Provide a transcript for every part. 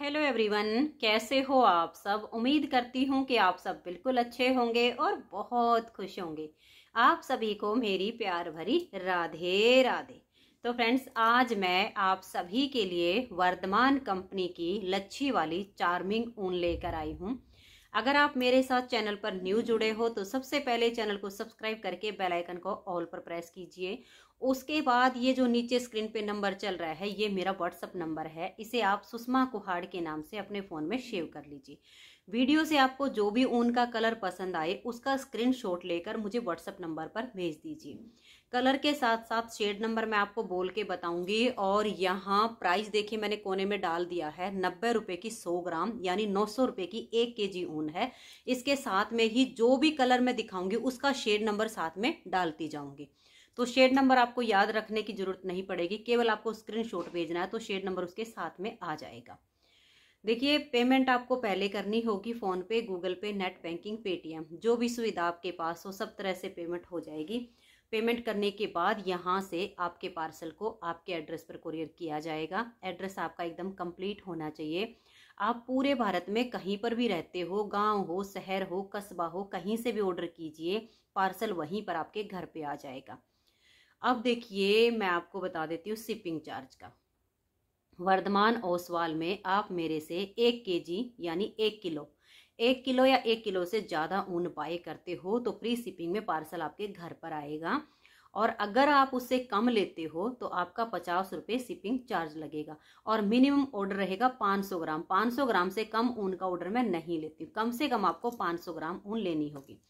hello everyone कैसे हो आप सब उम्मीद करती हूँ कि आप सब बिल्कुल अच्छे होंगे और बहुत खुश होंगे आप सभी को मेरी प्यार भरी राधे राधे तो फ्रेंड्स आज मैं आप सभी के लिए वर्धमान कंपनी की लच्छी वाली चार्मिंग ऊन लेकर आई हूँ अगर आप मेरे साथ चैनल पर न्यू जुड़े हो तो सबसे पहले चैनल को सब्सक्राइब करके बेल आइकन को ऑल पर प्रेस कीजिए उसके बाद ये जो नीचे स्क्रीन पे नंबर चल रहा है ये मेरा व्हाट्सअप नंबर है इसे आप सुषमा कुहाड़ के नाम से अपने फ़ोन में सेव कर लीजिए वीडियो से आपको जो भी ऊन का कलर पसंद आए उसका स्क्रीन लेकर मुझे व्हाट्सअप नंबर पर भेज दीजिए कलर के साथ साथ शेड नंबर मैं आपको बोल के बताऊंगी और यहाँ प्राइस देखिए मैंने कोने में डाल दिया है नब्बे रुपये की सौ ग्राम यानी नौ सौ रुपये की एक के जी ऊन है इसके साथ में ही जो भी कलर मैं दिखाऊंगी उसका शेड नंबर साथ में डालती जाऊंगी तो शेड नंबर आपको याद रखने की जरूरत नहीं पड़ेगी केवल आपको स्क्रीन भेजना है तो शेड नंबर उसके साथ में आ जाएगा देखिए पेमेंट आपको पहले करनी होगी PhonePe Google Pay net banking Paytm जो भी सुविधा आपके पास हो सब तरह से पेमेंट हो जाएगी पेमेंट करने के बाद यहाँ से आपके पार्सल को आपके एड्रेस पर कुरियर किया जाएगा एड्रेस आपका एकदम कंप्लीट होना चाहिए आप पूरे भारत में कहीं पर भी रहते हो गांव हो शहर हो कस्बा हो कहीं से भी ऑर्डर कीजिए पार्सल वहीं पर आपके घर पे आ जाएगा अब देखिए मैं आपको बता देती हूँ शिपिंग चार्ज का वर्धमान ओसवाल में आप मेरे से एक के यानी एक किलो एक किलो या एक किलो से ज़्यादा ऊन बाय करते हो तो फ्री शिपिंग में पार्सल आपके घर पर आएगा और अगर आप उससे कम लेते हो तो आपका पचास रुपये शिपिंग चार्ज लगेगा और मिनिमम ऑर्डर रहेगा 500 ग्राम 500 ग्राम से कम ऊन का ऑर्डर मैं नहीं लेती कम से कम आपको 500 ग्राम ऊन लेनी होगी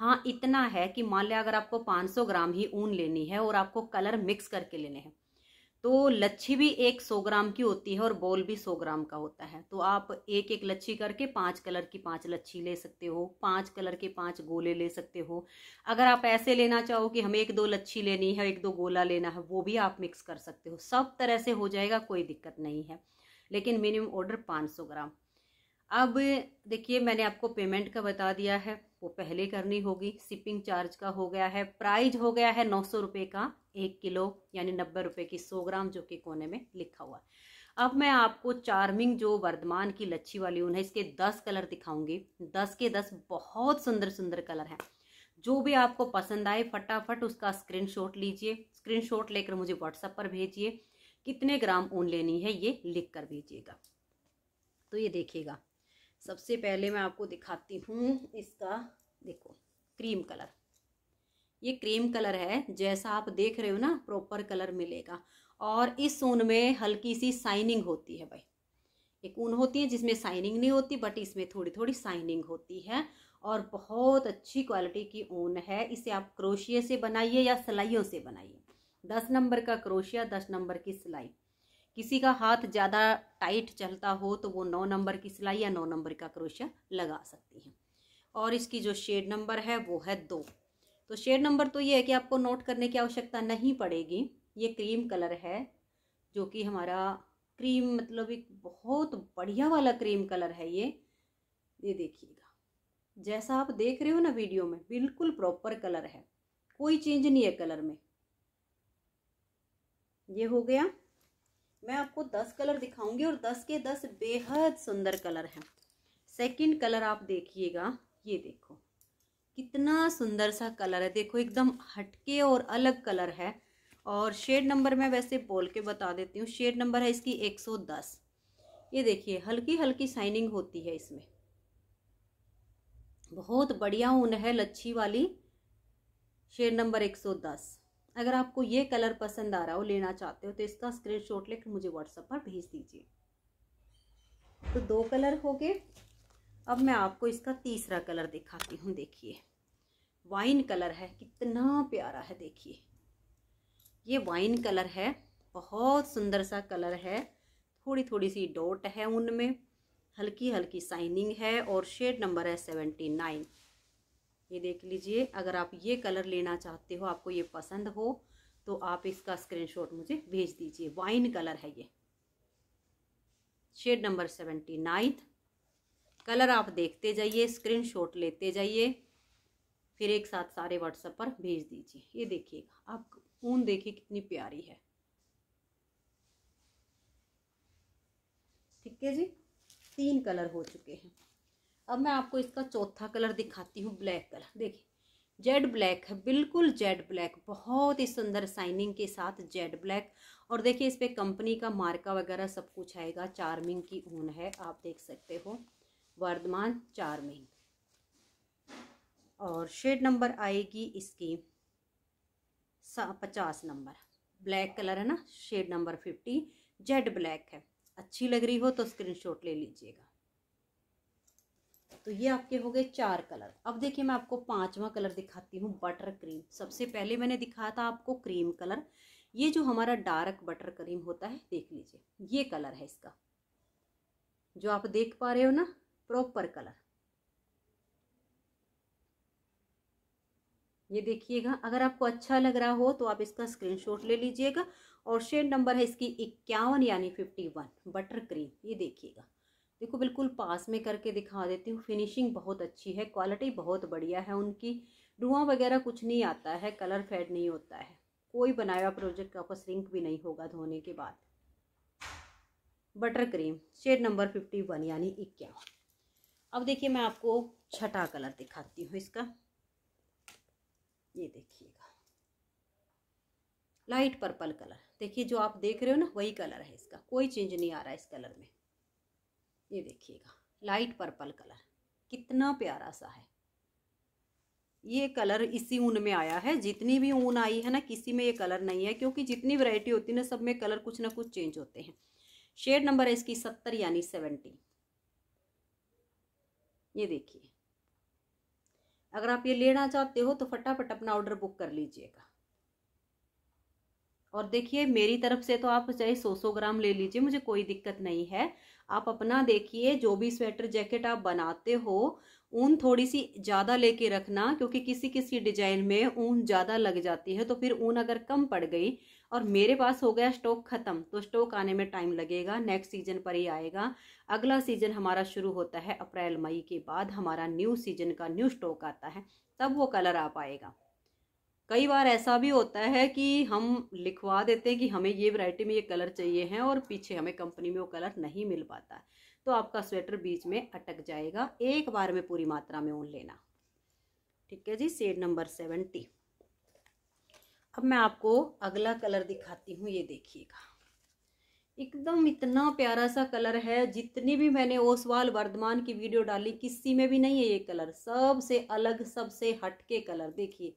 हाँ इतना है कि मान लिया अगर आपको 500 ग्राम ही ऊन लेनी है और आपको कलर मिक्स करके लेने हैं तो लच्छी भी एक सौ ग्राम की होती है और बॉल भी सौ ग्राम का होता है तो आप एक एक लच्छी करके पांच कलर की पांच लच्छी ले सकते हो पांच कलर के पांच गोले ले सकते हो अगर आप ऐसे लेना चाहो कि हमें एक दो लच्छी लेनी है एक दो गोला लेना है वो भी आप मिक्स कर सकते हो सब तरह से हो जाएगा कोई दिक्कत नहीं है लेकिन मिनिमम ऑर्डर पाँच सौ ग्राम अब देखिए मैंने आपको पेमेंट का बता दिया है वो पहले करनी होगी शिपिंग चार्ज का हो गया है प्राइज हो गया है नौ सौ रुपये का एक किलो यानी नब्बे रुपये की सौ ग्राम जो कि कोने में लिखा हुआ है अब मैं आपको चार्मिंग जो वर्धमान की लच्छी वाली ऊन है इसके दस कलर दिखाऊंगी दस के दस बहुत सुंदर सुंदर कलर हैं जो भी आपको पसंद आए फटाफट उसका स्क्रीनशॉट लीजिए स्क्रीनशॉट लेकर मुझे व्हाट्सएप पर भेजिए कितने ग्राम ऊन लेनी है ये लिख कर भेजिएगा तो ये देखिएगा सबसे पहले मैं आपको दिखाती हूँ इसका देखो क्रीम कलर ये क्रीम कलर है जैसा आप देख रहे हो ना प्रॉपर कलर मिलेगा और इस ऊन में हल्की सी साइनिंग होती है भाई एक ऊन होती है जिसमें साइनिंग नहीं होती बट इसमें थोड़ी थोड़ी साइनिंग होती है और बहुत अच्छी क्वालिटी की ऊन है इसे आप क्रोशिया से बनाइए या सिलाइयों से बनाइए दस नंबर का क्रोशिया दस नंबर की सिलाई किसी का हाथ ज़्यादा टाइट चलता हो तो वो नौ नंबर की सिलाई या नौ नंबर का क्रोशिया लगा सकती हैं और इसकी जो शेड नंबर है वो है दो तो शेड नंबर तो ये है कि आपको नोट करने की आवश्यकता नहीं पड़ेगी ये क्रीम कलर है जो कि हमारा क्रीम मतलब एक बहुत बढ़िया वाला क्रीम कलर है ये ये देखिएगा जैसा आप देख रहे हो ना वीडियो में बिल्कुल प्रॉपर कलर है कोई चेंज नहीं है कलर में ये हो गया मैं आपको दस कलर दिखाऊंगी और दस के दस बेहद सुंदर कलर हैं सेकंड कलर आप देखिएगा ये देखो कितना सुंदर सा कलर है देखो एकदम हटके और अलग कलर है और शेड नंबर मैं वैसे बोल के बता देती हूँ शेड नंबर है इसकी 110 ये देखिए हल्की हल्की शाइनिंग होती है इसमें बहुत बढ़िया ऊन है लच्छी वाली शेड नंबर दस अगर आपको ये कलर पसंद आ रहा हो लेना चाहते हो तो इसका स्क्रीनशॉट लेकर मुझे व्हाट्सएप पर भेज दीजिए तो दो कलर हो गए अब मैं आपको इसका तीसरा कलर दिखाती हूँ देखिए वाइन कलर है कितना प्यारा है देखिए ये वाइन कलर है बहुत सुंदर सा कलर है थोड़ी थोड़ी सी डॉट है उनमें हल्की हल्की साइनिंग है और शेड नंबर है सेवेंटी नाइन ये देख लीजिए अगर आप ये कलर लेना चाहते हो आपको ये पसंद हो तो आप इसका स्क्रीनशॉट मुझे भेज दीजिए वाइन कलर है ये shade number seventy ninth colour आप देखते जाइए स्क्रीनशॉट लेते जाइए फिर एक साथ सारे व्हाट्सएप पर भेज दीजिए ये देखिएगा आप ऊन देखिए कितनी प्यारी है ठीक है जी तीन कलर हो चुके हैं अब मैं आपको इसका चौथा कलर दिखाती हूँ ब्लैक कलर देखिए जेड ब्लैक है बिल्कुल जेड ब्लैक बहुत ही सुंदर साइनिंग के साथ जेड ब्लैक और देखिए इस पर कंपनी का मार्का वगैरह सब कुछ आएगा चार्मिंग की ऊन है आप देख सकते हो वर्धमान चार्मिंग और शेड नंबर आएगी इसकी पचास नंबर ब्लैक कलर है ना shade number fifty jet black है अच्छी लग रही हो तो स्क्रीनशॉट ले लीजिएगा तो ये आपके हो गए चार कलर अब देखिए मैं आपको पांचवा कलर दिखाती हूँ बटर क्रीम सबसे पहले मैंने दिखाया था आपको क्रीम कलर ये जो हमारा डार्क बटर क्रीम होता है देख लीजिए ये कलर है इसका जो आप देख पा रहे हो ना प्रॉपर कलर ये देखिएगा अगर आपको अच्छा लग रहा हो तो आप इसका स्क्रीनशॉट ले लीजिएगा और शेड नंबर है इसकी इक्यावन यानी फिफ्टी वन बटर क्रीम ये देखिएगा देखो बिल्कुल पास में करके दिखा देती हूँ फिनिशिंग बहुत अच्छी है क्वालिटी बहुत बढ़िया है उनकी रुआ वगैरह कुछ नहीं आता है कलर फेड नहीं होता है कोई बनाया प्रोजेक्ट का ऊपर श्रिंक भी नहीं होगा धोने के बाद butter cream shade number fifty one यानी इक्यावन अब देखिए मैं आपको छठा कलर दिखाती हूँ इसका ये देखिएगा लाइट पर्पल कलर देखिए जो आप देख रहे हो ना वही कलर है इसका कोई चेंज नहीं आ रहा है इस कलर में ये देखिएगा लाइट पर्पल कलर कितना प्यारा सा है ये कलर इसी ऊन में आया है जितनी भी ऊन आई है ना किसी में ये कलर नहीं है क्योंकि जितनी वैरायटी होती है ना सब में कलर कुछ ना कुछ चेंज होते हैं शेड नंबर है इसकी सत्तर यानी सेवेंटी ये देखिए अगर आप ये लेना चाहते हो तो फटाफट अपना ऑर्डर बुक कर लीजिएगा और देखिए मेरी तरफ से तो आप चाहे सौ सौ ग्राम ले लीजिए मुझे कोई दिक्कत नहीं है आप अपना देखिए जो भी स्वेटर जैकेट आप बनाते हो ऊन थोड़ी सी ज़्यादा लेके रखना क्योंकि किसी किसी डिजाइन में ऊन ज़्यादा लग जाती है तो फिर ऊन अगर कम पड़ गई और मेरे पास हो गया स्टॉक ख़त्म तो स्टॉक आने में टाइम लगेगा नेक्स्ट सीजन पर ही आएगा अगला सीजन हमारा शुरू होता है अप्रैल मई के बाद हमारा न्यू सीजन का न्यू स्टॉक आता है तब वो कलर आ पाएगा कई बार ऐसा भी होता है कि हम लिखवा देते हैं कि हमें ये वैरायटी में ये कलर चाहिए हैं और पीछे हमें कंपनी में वो कलर नहीं मिल पाता तो आपका स्वेटर बीच में अटक जाएगा एक बार में पूरी मात्रा में ऊन लेना ठीक है जी सेड नंबर सेवेंटी अब मैं आपको अगला कलर दिखाती हूँ ये देखिएगा एकदम इतना प्यारा सा कलर है जितनी भी मैंने ओसवाल वर्धमान की वीडियो डाली किसी में भी नहीं है ये कलर सबसे अलग सबसे हटके कलर देखिए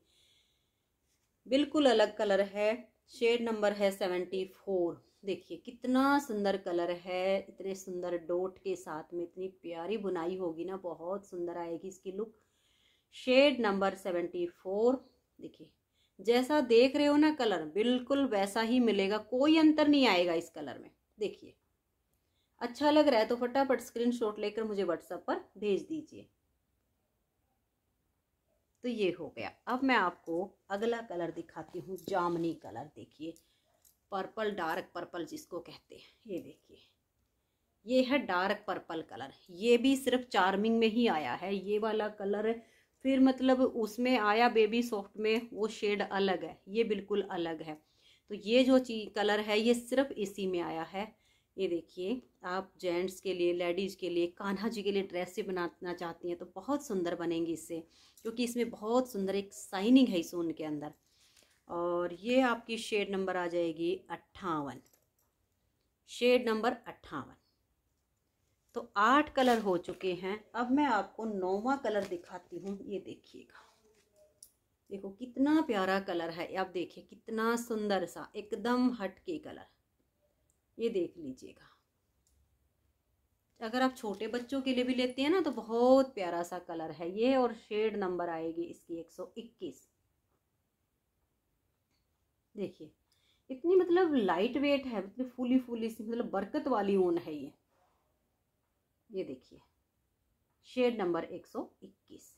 बिल्कुल अलग कलर है शेड नंबर है सेवेंटी फोर देखिए कितना सुंदर कलर है इतने सुंदर डोट के साथ में इतनी प्यारी बुनाई होगी ना बहुत सुंदर आएगी इसकी look shade number seventy four देखिए जैसा देख रहे हो ना कलर बिल्कुल वैसा ही मिलेगा कोई अंतर नहीं आएगा इस कलर में देखिए अच्छा लग रहा है तो फटाफट स्क्रीनशॉट लेकर मुझे व्हाट्सएप पर भेज दीजिए तो ये हो गया अब मैं आपको अगला कलर दिखाती हूँ जामनी कलर देखिए पर्पल डार्क पर्पल जिसको कहते हैं ये देखिए ये है डार्क पर्पल कलर ये भी सिर्फ चार्मिंग में ही आया है ये वाला कलर फिर मतलब उसमें आया बेबी सॉफ्ट में वो शेड अलग है ये बिल्कुल अलग है तो ये जो ची कलर है ये सिर्फ इसी में आया है ये देखिए आप जेंट्स के लिए लेडीज़ के लिए कान्हा जी के लिए ड्रेसें बनाना चाहती हैं तो बहुत सुंदर बनेंगी इससे क्योंकि इसमें बहुत सुंदर एक साइनिंग है इस ऊन के अंदर और ये आपकी शेड नंबर आ जाएगी अट्ठावन शेड नंबर अट्ठावन तो आठ कलर हो चुके हैं अब मैं आपको नौवा कलर दिखाती हूँ ये देखिएगा देखो कितना प्यारा कलर है आप देखिए कितना सुंदर सा एकदम हटके कलर ये देख लीजिएगा अगर आप छोटे बच्चों के लिए भी लेते हैं ना तो बहुत प्यारा सा कलर है ये और शेड नंबर आएगी इसकी 121 देखिए इतनी मतलब लाइट वेट है मतलब फूली फूली सी मतलब बरकत वाली ऊन है ये ये देखिए शेड नंबर 121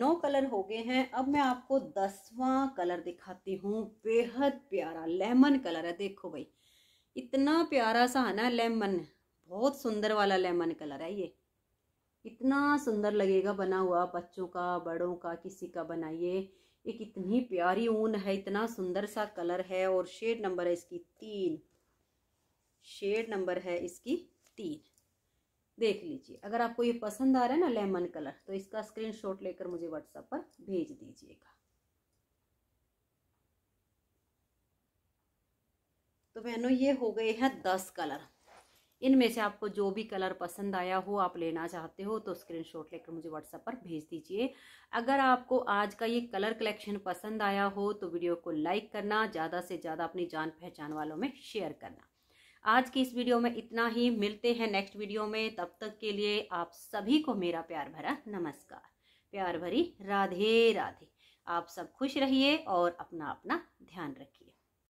नौ कलर हो गए हैं अब मैं आपको दसवां कलर दिखाती हूँ बेहद प्यारा लेमन कलर है देखो भाई इतना प्यारा सा है ना लेमन बहुत सुंदर वाला लेमन कलर है ये इतना सुंदर लगेगा बना हुआ बच्चों का बड़ों का किसी का बनाइए एक इतनी प्यारी ऊन है इतना सुंदर सा कलर है और शेड नंबर है इसकी तीन शेड नंबर है इसकी तीन देख लीजिए अगर आपको ये पसंद आ रहा है ना लेमन कलर तो इसका स्क्रीनशॉट लेकर मुझे व्हाट्सएप पर भेज दीजिएगा तो बहनों ये हो गए हैं दस कलर इनमें से आपको जो भी कलर पसंद आया हो आप लेना चाहते हो तो स्क्रीनशॉट लेकर मुझे व्हाट्सएप पर भेज दीजिए अगर आपको आज का ये कलर कलेक्शन पसंद आया हो तो वीडियो को लाइक करना ज़्यादा से ज़्यादा अपनी जान पहचान वालों में शेयर करना आज की इस वीडियो में इतना ही मिलते हैं नेक्स्ट वीडियो में तब तक के लिए आप सभी को मेरा प्यार भरा नमस्कार प्यार भरी राधे राधे आप सब खुश रहिए और अपना अपना ध्यान रखिए